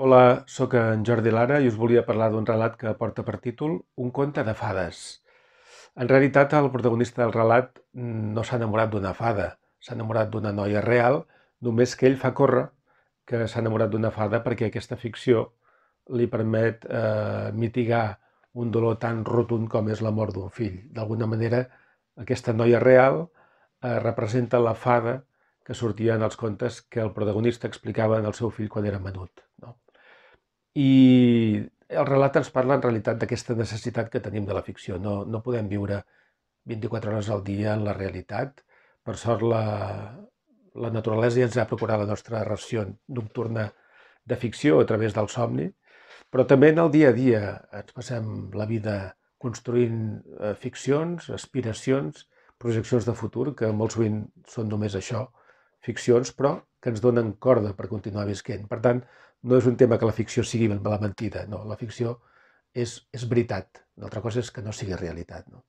Hola, sóc en Jordi Lara i us volia parlar d'un relat que porta per títol Un conte de fades. En realitat, el protagonista del relat no s'ha enamorat d'una fada, s'ha enamorat d'una noia real, només que ell fa córrer que s'ha enamorat d'una fada perquè aquesta ficció li permet eh, mitigar un dolor tan rotund com és la mort d'un fill. D'alguna manera, aquesta noia real eh, representa la fada que sortia en els contes que el protagonista explicava al seu fill quan era menut. No? I el relat ens parla en realitat d'aquesta necessitat que tenim de la ficció. No, no podem viure 24 hores al dia en la realitat. Per sort, la, la naturalesa ja ens ha procurat la nostra ració nocturna de ficció a través del somni, però també en el dia a dia ens passem la vida construint eh, ficcions, aspiracions, projeccions de futur, que molt sovint són només això, ficcions, però que ens donen corda per continuar visquent. Per tant, no és un tema que la ficció sigui la mentida, no, la ficció és, és veritat, l'altra cosa és que no sigui realitat. No?